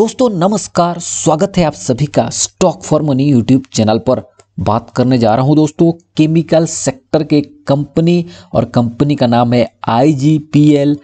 दोस्तों नमस्कार स्वागत है आप सभी का stock for money YouTube channel पर बात करने जा रहा हूं दोस्तों केमिकल सेक्टर के कंपनी और कंपनी का नाम है IGPL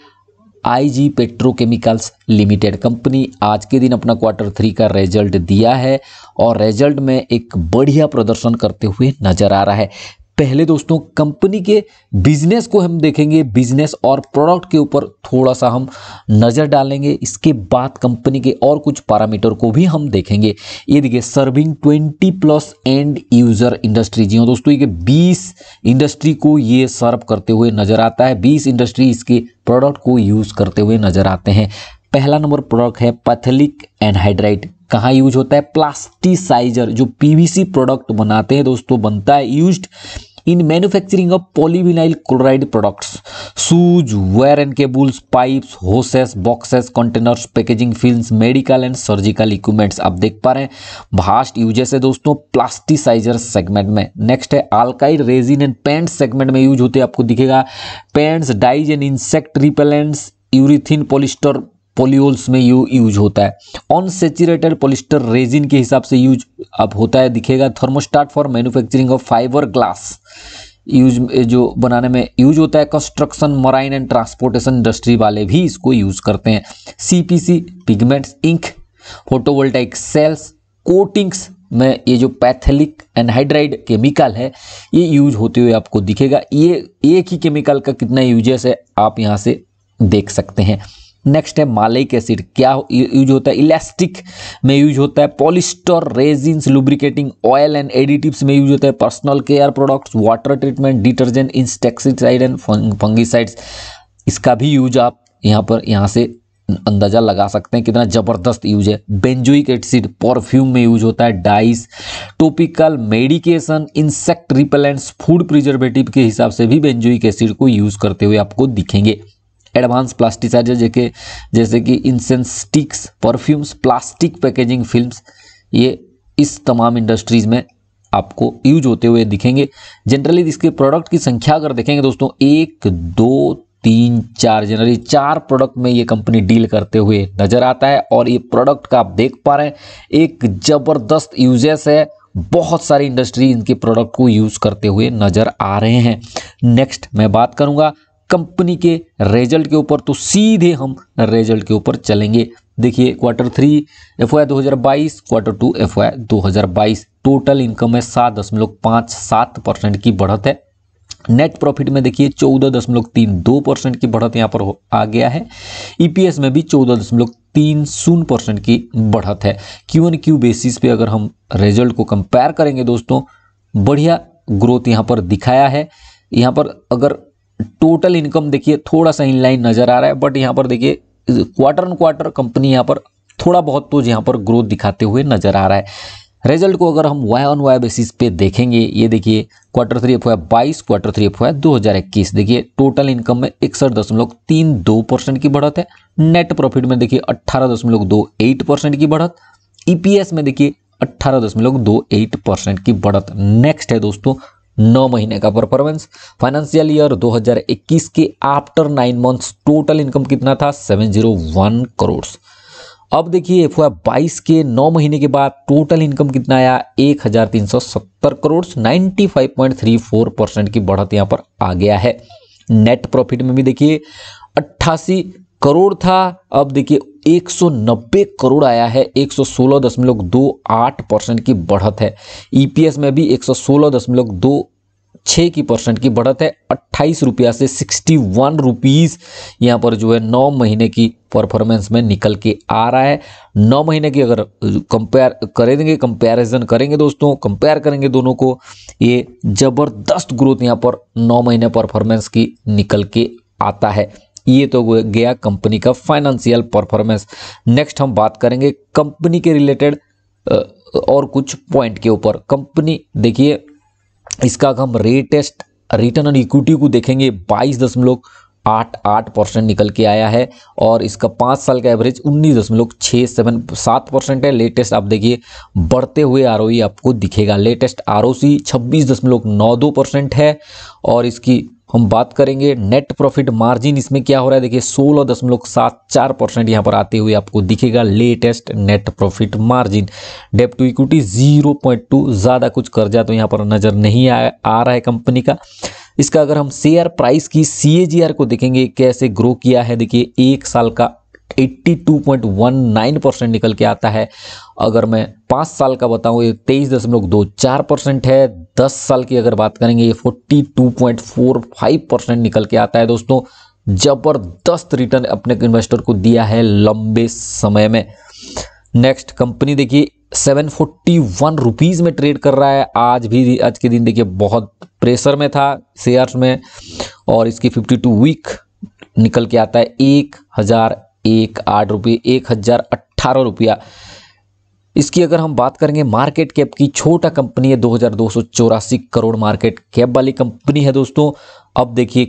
IG petrochemicals limited company आज के दिन अपना क्वार्टर थ्री का रिजल्ट दिया है और रिजल्ट में एक बढ़िया प्रदर्शन करते हुए नजर आ रहा है पहले दोस्तों कंपनी के बिजनेस को हम देखेंगे बिजनेस और प्रोडक्ट के ऊपर थोड़ा सा हम नज़र डालेंगे इसके बाद कंपनी के और कुछ पैरामीटर को भी हम देखेंगे ये देखिए serving 20 plus and user industry जी हाँ दोस्तों ये 20 इंडस्ट्री को ये सर्व करते हुए नज़र आता है 20 इंडस्ट्री इसके प्रोडक्ट को यूज़ करते हुए नज़र आते हैं पहला नंबर प्रोडक्ट है पैथलिक एनहाइड्राइट कहाँ यूज होता है प्लास्टिसाइजर जो पीवीसी प्रोडक्ट बनाते हैं दोस्तों बनता है used in manufacturing of polyvinyl chloride products shoes wear and cables pipes hoses boxes containers packaging films medical and surgical equipments आप देख पा रहे हैं भास्ट यूजेस है दोस्तों प्लास्टिसाइजर सेगमेंट में नेक्स्ट है alkyd resin and paint segment में यूज होते हैं आपको दिखेगा paints dyes and insect repellents urethane polyester polyols में यू यूज होता है अनसेचुरेटेड पोलिस्टर रेजिन के हिसाब से यूज अब होता है दिखेगा thermostat for manufacturing of fibre glass use जो बनाने में यूज होता है construction marine and transportation industry वाले भी इसको यूज करते हैं C P C pigments ink photovoltaic cells coatings में ये जो पैथेलिक एनहाइड्राइड केमिकल है ये यूज होते हुए आपको दिखेगा ये एक ही केमिकल का कितना यूजेस है आप यहाँ से देख सकते हैं नेक्स्ट है मालिक एसिड क्या यूज होता है इलास्टिक में यूज होता है polyester resins lubricating oil and additives में यूज होता है personal care products water treatment detergent insecticide and fungicides इसका भी यूज आप यहाँ पर यहाँ से अंदाजा लगा सकते हैं कितना ज़बरदस्त यूज है बेंजोइक एसिड परफ्यूम में यूज होता है dyes topical medication insect repellents food preservative के हिसाब से भी बेंजोइक एसिड को यूज़ करते हुए आपको दिखेंगे एडवांस प्लास्टिसाइजर जैसे जैसे कि incense sticks perfumes plastic packaging films ये इस तमाम इंडस्ट्रीज़ में आपको यूज होते हुए दिखेंगे जनरली इसके प्रोडक्ट की संख्या अगर देखेंगे दोस्तों एक दो तीन चार जनरली चार प्रोडक्ट में ये कंपनी डील करते हुए नज़र आता है और ये प्रोडक्ट का आप देख पा रहे हैं एक ज़बरदस्त यूजेस है बहुत सारी इंडस्ट्री इनके प्रोडक्ट को यूज़ करते हुए नज़र आ रहे हैं नेक्स्ट मैं बात करूंगा कंपनी के रिजल्ट के ऊपर तो सीधे हम रिजल्ट के ऊपर चलेंगे देखिए क्वार्टर थ्री एफ आई दो क्वार्टर टू एफ आई दो टोटल इनकम है सात दशमलव पाँच सात परसेंट की बढ़त है नेट प्रॉफिट में देखिए चौदह दशमलव तीन दो परसेंट की बढ़त यहाँ पर आ गया है ईपीएस e में भी चौदह दशमलव तीन शून्य परसेंट की बढ़त है क्यू एन क्यू बेसिस पे अगर हम रिजल्ट को कंपेयर करेंगे दोस्तों बढ़िया ग्रोथ यहाँ पर दिखाया है यहाँ पर अगर टोटल इनकम देखिए थोड़ा सा इनलाइन नज़र आ रहा है बट यहाँ पर देखिए क्वार्टर एंड क्वार्टर कंपनी यहाँ पर थोड़ा बहुत तो यहाँ पर ग्रोथ दिखाते हुए नज़र आ रहा है रिजल्ट को अगर हम वाई ऑन वाई बेसिस पे देखेंगे ये देखिए क्वार्टर थ्री एफ बाईस क्वार्टर थ्री एफ वाई दो देखिए टोटल इनकम में इकसठ की बढ़त है नेट प्रॉफिट में देखिए अट्ठारह की बढ़त ईपीएस में देखिए अट्ठारह दशमलव दो एट परसेंट की बढ़त नेक्स्ट e है दोस्तों नौ महीने का परफॉर्मेंस फाइनेंशियल ईयर 2021 के after nine months total income कितना था 701 करोड़ अब देखिए एफ बाईस के नौ महीने के बाद टोटल इनकम कितना आया 1370 करोड़ 95.34 परसेंट की बढ़त यहां पर आ गया है नेट प्रॉफिट में भी देखिए अट्ठासी करोड़ था अब देखिए 190 करोड़ आया है 116.28 परसेंट की बढ़त है ईपीएस e में भी 116.26 की परसेंट की बढ़त है अट्ठाईस रुपया से सिक्सटी वन रुपीज़ यहाँ पर जो है नौ महीने की परफॉर्मेंस में निकल के आ रहा है नौ महीने की अगर कंपेयर करेंगे कंपैरिजन करेंगे दोस्तों कंपेयर करेंगे दोनों को ये ज़बरदस्त ग्रोथ यहाँ पर नौ महीने परफॉर्मेंस की निकल के आता है ये तो गया कंपनी का फाइनेंशियल परफॉर्मेंस नेक्स्ट हम बात करेंगे कंपनी के रिलेटेड और कुछ पॉइंट के ऊपर कंपनी देखिए इसका हम रेटेस्ट रिटर्न ऑन इक्विटी को देखेंगे बाईस दशमलव आठ आठ परसेंट निकल के आया है और इसका पाँच साल का एवरेज उन्नीस दशमलव छः सेवन सात परसेंट है लेटेस्ट आप देखिए बढ़ते हुए आर आपको दिखेगा लेटेस्ट आर ओ सी छब्बीस दशमलव नौ दो परसेंट है और इसकी हम बात करेंगे नेट प्रॉफिट मार्जिन इसमें क्या हो रहा है देखिए सोलह दशमलव सात चार परसेंट यहाँ पर आते हुए आपको दिखेगा latest net profit margin debt to equity zero point two ज़्यादा कुछ कर्जा तो यहाँ पर नज़र नहीं आ, आ रहा है कंपनी का इसका अगर हम शेयर प्राइस की सी को देखेंगे कैसे ग्रो किया है देखिए एक साल का 82.19 परसेंट निकल के आता है अगर मैं पाँच साल का बताऊँ ये तेईस दशमलव दो चार परसेंट है दस साल की अगर बात करेंगे ये 42.45 परसेंट निकल के आता है दोस्तों जबरदस्त रिटर्न अपने इन्वेस्टर को दिया है लंबे समय में नेक्स्ट कंपनी देखिए सेवन फोर्टी वन रुपीज़ में ट्रेड कर रहा है आज भी आज के दिन देखिए बहुत प्रेशर में था शेयर्स में और इसकी फिफ्टी टू वीक निकल के आता है एक हज़ार एक आठ रुपये एक हज़ार अट्ठारह रुपया इसकी अगर हम बात करेंगे मार्केट कैप की छोटा कंपनी है दो करोड़ मार्केट कैप वाली कंपनी है दोस्तों अब देखिए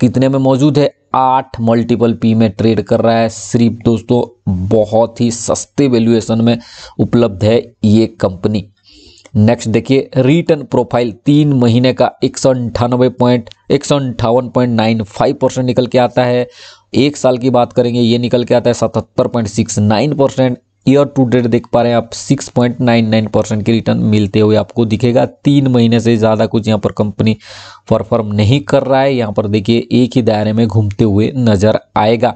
कितने में मौजूद है आठ मल्टीपल पी में ट्रेड कर रहा है सिर्फ दोस्तों बहुत ही सस्ते वैल्यूएशन में उपलब्ध है ये कंपनी नेक्स्ट देखिए रिटर्न प्रोफाइल तीन महीने का एक सौ अंठानबे पॉइंट एक सौ अंठावन पॉइंट नाइन फाइव परसेंट निकल के आता है एक साल की बात करेंगे ये निकल के आता है सतहत्तर point six nine percent year to date देख पा रहे हैं आप 6.99 परसेंट के रिटर्न मिलते हुए आपको दिखेगा तीन महीने से ज़्यादा कुछ यहाँ पर कंपनी परफॉर्म नहीं कर रहा है यहाँ पर देखिए एक ही दायरे में घूमते हुए नज़र आएगा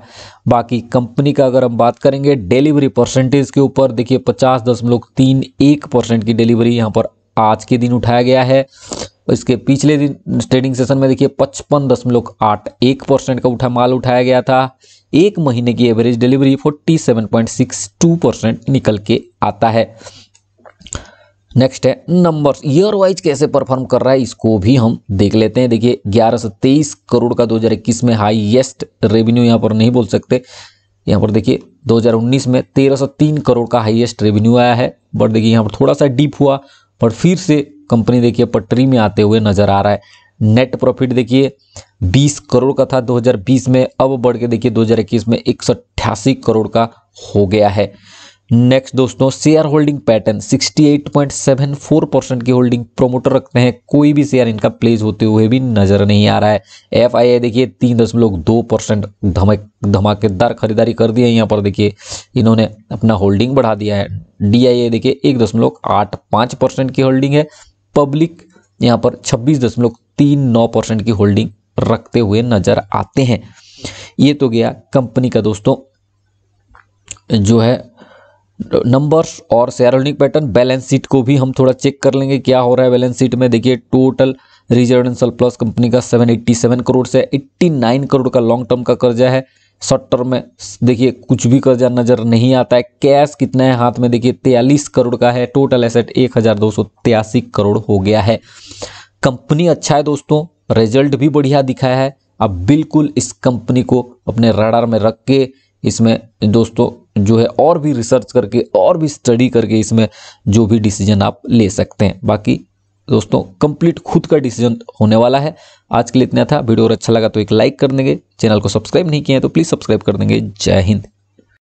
बाकी कंपनी का अगर हम बात करेंगे डिलीवरी परसेंटेज के ऊपर देखिए पचास दशमलव तीन एक परसेंट की डिलीवरी यहाँ पर आज के दिन उठाया गया है इसके पिछले दिन ट्रेडिंग सेशन में देखिए पचपन दशमलव आठ एक परसेंट का उठा माल उठाया गया था एक महीने की एवरेज डिलीवरी 47.62 परसेंट निकल के आता है नेक्स्ट है नंबर्स ईयर वाइज कैसे परफॉर्म कर रहा है इसको भी हम देख लेते हैं देखिए ग्यारह सौ तेईस करोड़ का 2021 में हाईएस्ट रेवेन्यू यहाँ पर नहीं बोल सकते यहाँ पर देखिए 2019 में 1303 करोड़ का हाईएस्ट रेवेन्यू आया है बट देखिए यहाँ पर थोड़ा सा डीप हुआ पर फिर से कंपनी देखिए पटरी में आते हुए नजर आ रहा है नेट प्रॉफिट देखिए 20 करोड़ का था 2020 में अब बढ़ के देखिए 2021 में एक करोड़ का हो गया है नेक्स्ट दोस्तों शेयर होल्डिंग पैटर्न 68.74 परसेंट की होल्डिंग प्रोमोटर रखते हैं कोई भी शेयर इनका प्लेस होते हुए भी नजर नहीं आ रहा है एफ आई आई देखिए तीन दशमलव दो परसेंट धमक धमाकेदार खरीदारी कर दी है यहाँ पर देखिए इन्होंने अपना होल्डिंग बढ़ा दिया है डी आई देखिए एक दशमलव आठ पांच परसेंट की होल्डिंग है पब्लिक यहाँ पर छब्बीस दशमलव तीन नौ परसेंट की होल्डिंग रखते हुए नजर आते हैं ये तो गया कंपनी का दोस्तों जो है नंबर्स और share holding pattern balance sheet को भी हम थोड़ा चेक कर लेंगे क्या हो रहा है बैलेंस शीट में देखिए total reserve and surplus company का 787 करोड़ से 89 करोड़ का लॉन्ग टर्म का कर्जा है शॉर्ट टर्म में देखिए कुछ भी कर्जा नज़र नहीं आता है कैश कितना है हाथ में देखिए तयालीस करोड़ का है टोटल एसेट एक करोड़ हो गया है कंपनी अच्छा है दोस्तों रिजल्ट भी बढ़िया दिखाया है अब बिल्कुल इस कंपनी को अपने रडार में रख के इसमें दोस्तों जो है और भी रिसर्च करके और भी स्टडी करके इसमें जो भी डिसीजन आप ले सकते हैं बाकी दोस्तों कंप्लीट खुद का डिसीजन होने वाला है आज के लिए इतना था वीडियो और अच्छा लगा तो एक लाइक कर देंगे चैनल को सब्सक्राइब नहीं किया है तो प्लीज़ सब्सक्राइब कर देंगे जय हिंद